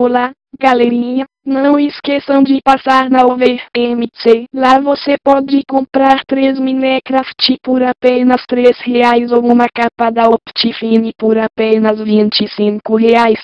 Olá, galerinha, não esqueçam de passar na OVMC. Lá você pode comprar três Minecraft por apenas 3 reais ou uma capa da Optifine por apenas 25 reais.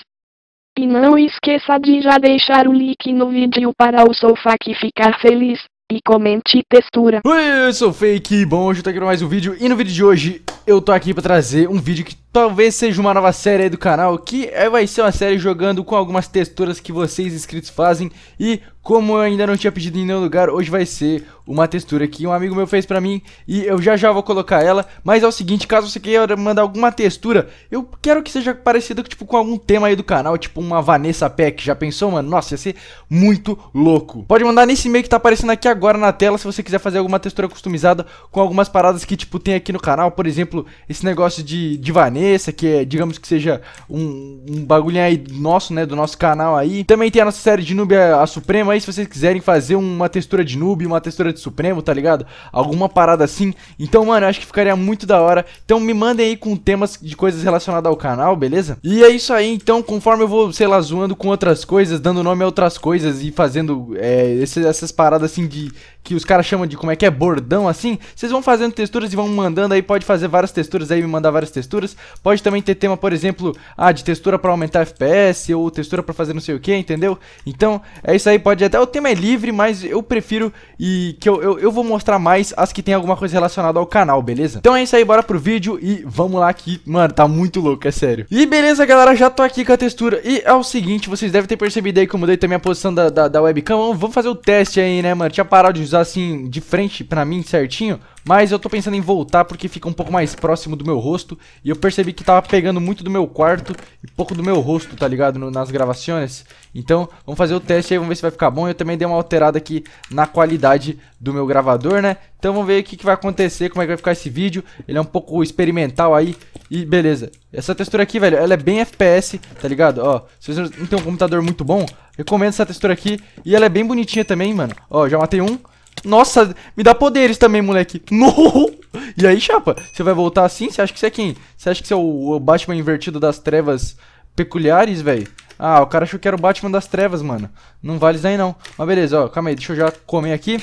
E não esqueça de já deixar o like no vídeo para o sofá que ficar feliz. E comente textura. Oi, eu sou o Fake, bom, hoje eu tô aqui mais um vídeo. E no vídeo de hoje eu tô aqui pra trazer um vídeo que talvez seja uma nova série aí do canal, que é, vai ser uma série jogando com algumas texturas que vocês inscritos fazem, e como eu ainda não tinha pedido em nenhum lugar, hoje vai ser uma textura que um amigo meu fez pra mim, e eu já já vou colocar ela, mas é o seguinte, caso você queira mandar alguma textura, eu quero que seja parecida tipo, com algum tema aí do canal, tipo uma Vanessa Peck, já pensou, mano? Nossa, ia ser muito louco. Pode mandar nesse e-mail que tá aparecendo aqui agora na tela, se você quiser fazer alguma textura customizada com algumas paradas que tipo tem aqui no canal, por exemplo, exemplo, esse negócio de, de Vanessa, que é, digamos que seja um, um bagulho aí nosso, né? Do nosso canal aí. Também tem a nossa série de noob, a, a Suprema. Aí, se vocês quiserem fazer uma textura de noob, uma textura de Supremo, tá ligado? Alguma parada assim. Então, mano, eu acho que ficaria muito da hora. Então, me mandem aí com temas de coisas relacionadas ao canal, beleza? E é isso aí, então, conforme eu vou, sei lá, zoando com outras coisas, dando nome a outras coisas e fazendo é, esses, essas paradas assim de. que os caras chamam de como é que é bordão assim, vocês vão fazendo texturas e vão mandando aí, pode fazer várias várias texturas aí, me mandar várias texturas. Pode também ter tema, por exemplo, ah, de textura para aumentar FPS ou textura para fazer não sei o que, entendeu? Então, é isso aí, pode até o tema é livre, mas eu prefiro e que eu, eu, eu vou mostrar mais as que tem alguma coisa relacionada ao canal, beleza? Então é isso aí, bora pro vídeo e vamos lá que, mano, tá muito louco, é sério. E beleza, galera, já tô aqui com a textura e é o seguinte, vocês devem ter percebido aí que eu mudei também a posição da, da, da webcam, vamos fazer o teste aí, né, mano? Tinha parado de usar assim, de frente pra mim certinho, mas eu tô pensando em voltar porque fica um pouco mais próximo do meu rosto. E eu percebi que tava pegando muito do meu quarto e pouco do meu rosto, tá ligado? No, nas gravações. Então, vamos fazer o teste aí, vamos ver se vai ficar bom. Eu também dei uma alterada aqui na qualidade do meu gravador, né? Então vamos ver o que, que vai acontecer, como é que vai ficar esse vídeo. Ele é um pouco experimental aí. E beleza. Essa textura aqui, velho, ela é bem FPS, tá ligado? Ó, se você não tem um computador muito bom, recomendo essa textura aqui. E ela é bem bonitinha também, mano. Ó, já matei um. Nossa, me dá poderes também, moleque. No! E aí, chapa? Você vai voltar assim? Você acha que você é quem? Você acha que você é o Batman invertido das trevas peculiares, velho? Ah, o cara achou que era o Batman das trevas, mano. Não vale isso aí, não. Mas beleza, ó. Calma aí, deixa eu já comer aqui.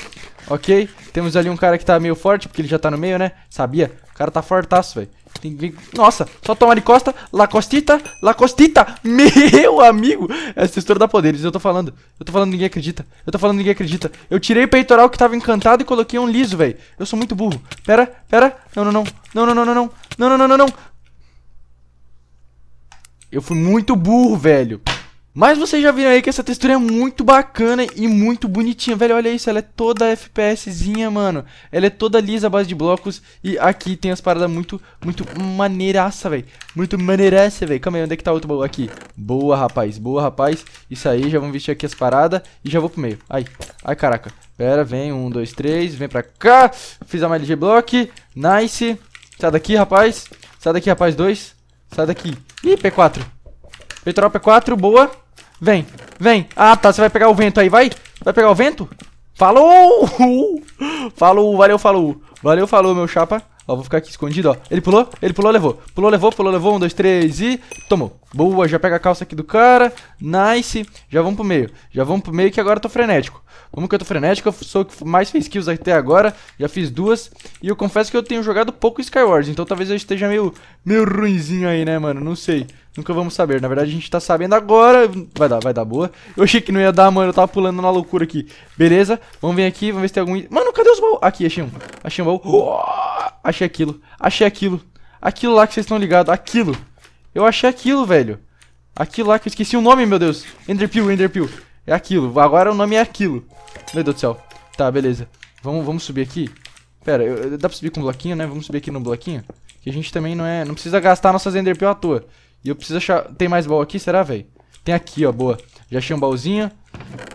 Ok. Temos ali um cara que tá meio forte, porque ele já tá no meio, né? Sabia? O cara tá fortaço, velho. Nossa, só tomar de costa, lacostita, lacostita, meu amigo. Essa textura dá poderes, eu tô falando. Eu tô falando, ninguém acredita. Eu tô falando, ninguém acredita. Eu tirei o peitoral que tava encantado e coloquei um liso, velho. Eu sou muito burro. Pera, pera. Não, não, não. Não, não, não, não, não. Não, não, não, não, não. Eu fui muito burro, velho. Mas vocês já viram aí que essa textura é muito bacana e muito bonitinha, velho, olha isso, ela é toda FPSzinha, mano, ela é toda lisa base de blocos e aqui tem as paradas muito, muito maneiraça, velho, muito maneiraça, velho, calma aí, onde é que tá outro baú aqui? Boa, rapaz, boa, rapaz, isso aí, já vamos vestir aqui as paradas e já vou pro meio, ai, ai, caraca, pera, vem, um, dois, três, vem pra cá, fiz a mais de block, nice, sai daqui, rapaz, sai daqui, rapaz, dois, sai daqui, ih, P4, Peitoral P4, boa Vem, vem. Ah, tá, você vai pegar o vento aí, vai. Vai pegar o vento? Falou! Falou, valeu, falou. Valeu, falou, meu chapa. Ó, vou ficar aqui escondido, ó. Ele pulou, ele pulou, levou. Pulou, levou, pulou, levou. Um, dois, três e... Tomou. Boa, já pega a calça aqui do cara. Nice. Já vamos pro meio. Já vamos pro meio que agora eu tô frenético. Vamos que eu tô frenético. Eu sou o que mais fez kills até agora. Já fiz duas. E eu confesso que eu tenho jogado pouco Skyward. Então talvez eu esteja meio... Meio ruinzinho aí, né, mano? Não sei. Nunca vamos saber. Na verdade, a gente tá sabendo agora. Vai dar, vai dar boa. Eu achei que não ia dar, mano. Eu tava pulando na loucura aqui. Beleza. Vamos vir aqui. Vamos ver se tem algum... Mano, cadê os baús? Aqui, achei um. Achei um baú. Oh! Ah, achei aquilo. Achei aquilo. Aquilo lá que vocês estão ligados. Aquilo. Eu achei aquilo, velho. Aquilo lá que eu esqueci o nome, meu Deus. Enderpeel, Enderpeel. É aquilo. Agora o nome é aquilo. Meu Deus do céu. Tá, beleza. Vamos, vamos subir aqui. Pera, eu, dá pra subir com um bloquinho, né? Vamos subir aqui no bloquinho. Que a gente também não é... Não precisa gastar nossas Enderpeel à toa. E eu preciso achar... Tem mais baú aqui, será, velho? Tem aqui, ó. Boa. Já achei um baúzinho.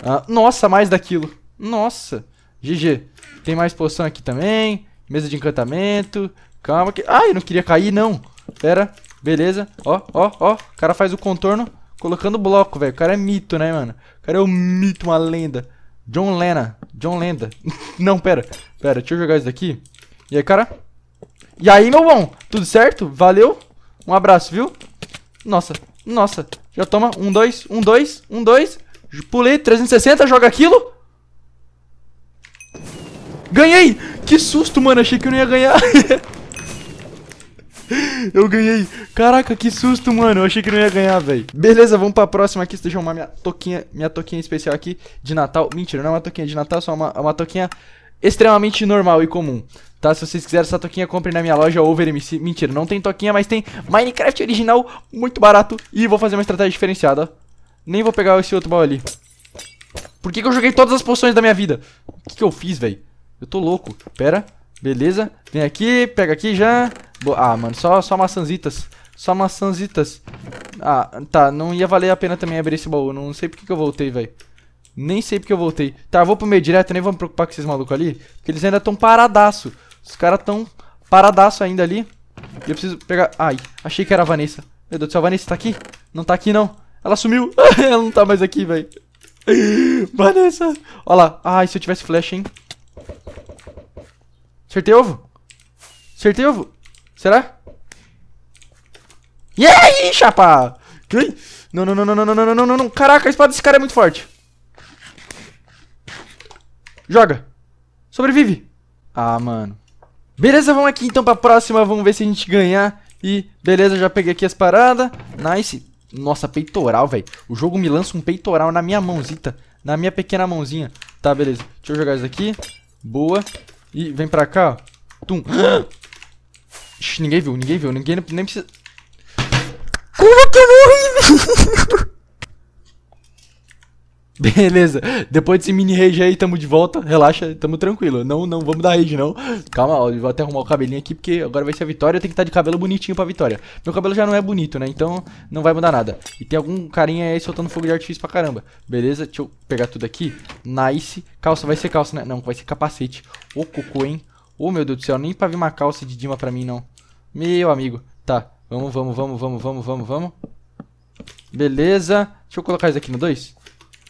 Ah, nossa, mais daquilo. Nossa. GG. Tem mais poção aqui também. Mesa de encantamento. Calma que... Ai, não queria cair, não. Pera. Beleza. Ó, ó, ó. O cara faz o contorno colocando bloco, velho. O cara é mito, né, mano? O cara é um mito, uma lenda. John Lena. John Lenda. não, pera. Pera, deixa eu jogar isso daqui. E aí, cara? E aí, meu bom? Tudo certo? Valeu? Um abraço, viu? Nossa, nossa. Já toma. Um, dois, um, dois, um, dois. Pulei, 360, joga aquilo. Ganhei! Que susto, mano. Achei que eu não ia ganhar. Eu ganhei. Caraca, que susto, mano. Eu achei que não ia ganhar, velho. Beleza, vamos pra próxima aqui. Deixa eu arrumar minha toquinha, minha toquinha especial aqui de Natal. Mentira, não é uma toquinha de Natal, só uma, é uma toquinha extremamente normal e comum. Tá? Se vocês quiserem essa toquinha, comprem na minha loja MC. Mentira, não tem toquinha, mas tem Minecraft original, muito barato. E vou fazer uma estratégia diferenciada. Nem vou pegar esse outro baú ali. Por que, que eu joguei todas as poções da minha vida? O que, que eu fiz, velho? Eu tô louco. Pera. Beleza. Vem aqui, pega aqui já. Boa. Ah, mano, só, só maçãzitas. Só maçãzitas. Ah, tá. Não ia valer a pena também abrir esse baú. Não sei porque que eu voltei, velho. Nem sei porque eu voltei. Tá, eu vou pro meio direto. Nem vou me preocupar com esses malucos ali. Porque eles ainda tão paradaço. Os caras tão paradaço ainda ali. E eu preciso pegar... Ai, achei que era a Vanessa. Meu Deus do céu, a Vanessa tá aqui? Não tá aqui, não. Ela sumiu. Ela não tá mais aqui, velho. Vanessa. Olha lá. Ai, se eu tivesse flash, hein. Acertei ovo. Acertei ovo. Será? E aí, chapa? Não, não, não, não, não, não, não, não, não, Caraca, a espada desse cara é muito forte. Joga. Sobrevive. Ah, mano. Beleza, vamos aqui então pra próxima. Vamos ver se a gente ganhar. E beleza, já peguei aqui as paradas. Nice. Nossa, peitoral, velho. O jogo me lança um peitoral na minha mãozita. Na minha pequena mãozinha. Tá, beleza. Deixa eu jogar isso aqui. Boa. E vem pra cá. Tum. Shhh, ninguém viu, ninguém viu. Ninguém nem precisa... Como que eu morri? Beleza. Depois desse mini rage aí, tamo de volta. Relaxa, tamo tranquilo. Não, não vamos dar rage, não. Calma, ó, vou até arrumar o cabelinho aqui, porque agora vai ser a vitória. Eu tenho que estar tá de cabelo bonitinho pra vitória. Meu cabelo já não é bonito, né? Então não vai mudar nada. E tem algum carinha aí soltando fogo de artifício pra caramba. Beleza, deixa eu pegar tudo aqui. Nice. Calça, vai ser calça, né? Não, vai ser capacete. Ô, cocô, hein? Ô, meu Deus do céu, nem pra vir uma calça de Dima pra mim, não. Meu amigo. Tá, vamos, vamos, vamos, vamos, vamos, vamos, vamos. Beleza. Deixa eu colocar isso aqui no 2.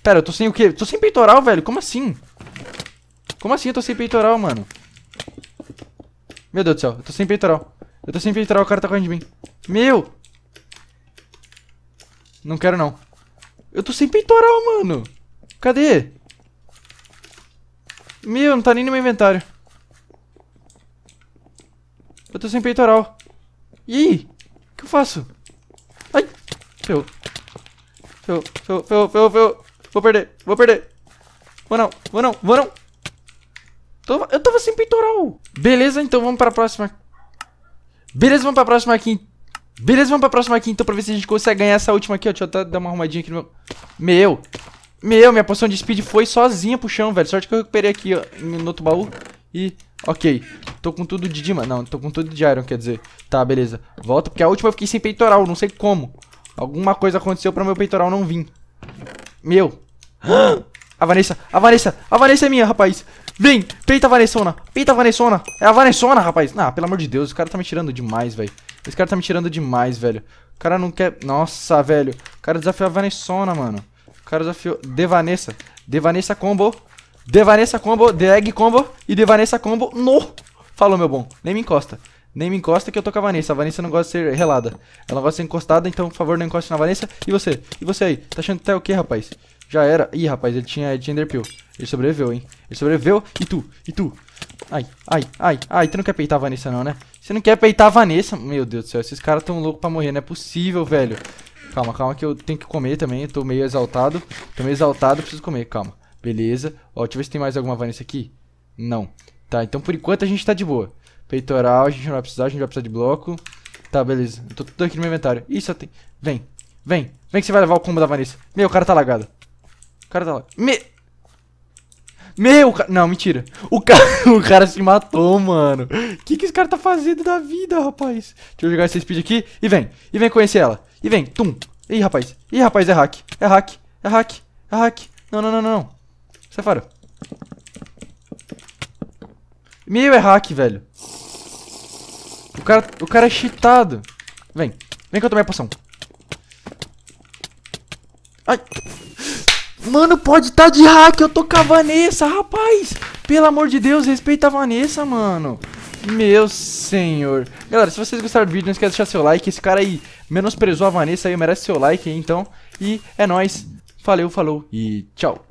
Pera, eu tô sem o quê? Tô sem peitoral, velho. Como assim? Como assim eu tô sem peitoral, mano? Meu Deus do céu, eu tô sem peitoral. Eu tô sem peitoral, o cara tá correndo de mim. Meu! Não quero, não. Eu tô sem peitoral, mano. Cadê? Meu, não tá nem no meu inventário. Eu tô sem peitoral. E O que eu faço? Ai! Ferrou. Ferrou, ferrou, ferrou, ferrou, ferrou. Vou perder, vou perder. Vou não, vou não, vou não. Eu tava sem peitoral. Beleza, então vamos pra próxima. Beleza, vamos pra próxima aqui. Beleza, vamos pra próxima aqui, então, pra ver se a gente consegue ganhar essa última aqui, ó. Deixa eu até dar uma arrumadinha aqui no meu... Meu! Meu, minha poção de speed foi sozinha pro chão, velho. Sorte que eu recuperei aqui, ó, no outro baú. E, ok. Tô com tudo de dima. Não, tô com tudo de iron, quer dizer. Tá, beleza. Volta, porque a última eu fiquei sem peitoral, não sei como. Alguma coisa aconteceu pra meu peitoral não vir. Meu. A Vanessa, a Vanessa, a Vanessa é minha, rapaz. Vem, peita a Vanessona, peita a Vanessona. É a Vanessona, rapaz. Ah, pelo amor de Deus, o cara tá me tirando demais, velho. Esse cara tá me tirando demais, velho. O cara não quer... Nossa, velho. O cara desafiou a Vanessona, mano. O cara desafiou... Devanessa. Devanessa combo. Devanessa combo. The egg combo. E Devanessa combo. No! Falou, meu bom. Nem me encosta. Nem me encosta que eu tô com a Vanessa. A Vanessa não gosta de ser relada. Ela gosta de ser encostada, então, por favor, não encoste na Vanessa. E você? E você aí? Tá achando até o que, rapaz? Já era. Ih, rapaz, ele tinha, ele tinha enderpeel. Ele sobreviveu, hein? Ele sobreviveu. E tu? E tu? Ai, ai, ai, ai. Tu não quer peitar a Vanessa, não, né? Você não quer peitar a Vanessa? Meu Deus do céu, esses caras tão loucos pra morrer. Não é possível, velho. Calma, calma, que eu tenho que comer também. Eu tô meio exaltado. Tô meio exaltado, preciso comer. Calma. Beleza. Ó, deixa eu ver se tem mais alguma Vanessa aqui. Não. Tá, então por enquanto a gente tá de boa. Peitoral, a gente não vai precisar, a gente vai precisar de bloco. Tá, beleza. tô tudo aqui no meu inventário. Ih, só tem. Vem, vem, vem que você vai levar o combo da Vanessa. Meu, o cara tá lagado. O cara tá lagado. Me... Meu, ca... não, mentira. O cara, o cara se matou, mano. O que, que esse cara tá fazendo da vida, rapaz? Deixa eu jogar esse speed aqui. E vem, e vem conhecer ela. E vem, tum. Ih, rapaz. Ih, rapaz, é hack. É hack, é hack, é hack. Não, não, não, não, não. Sai é fora. Meu é hack, velho. O cara, o cara é cheatado. Vem. Vem que eu tomei a poção. Ai. Mano, pode estar tá de hack. Eu tô com a Vanessa, rapaz. Pelo amor de Deus, respeita a Vanessa, mano. Meu senhor. Galera, se vocês gostaram do vídeo, não esquece de deixar seu like. Esse cara aí menosprezou a Vanessa aí, merece seu like, então. E é nóis. Valeu, falou e tchau.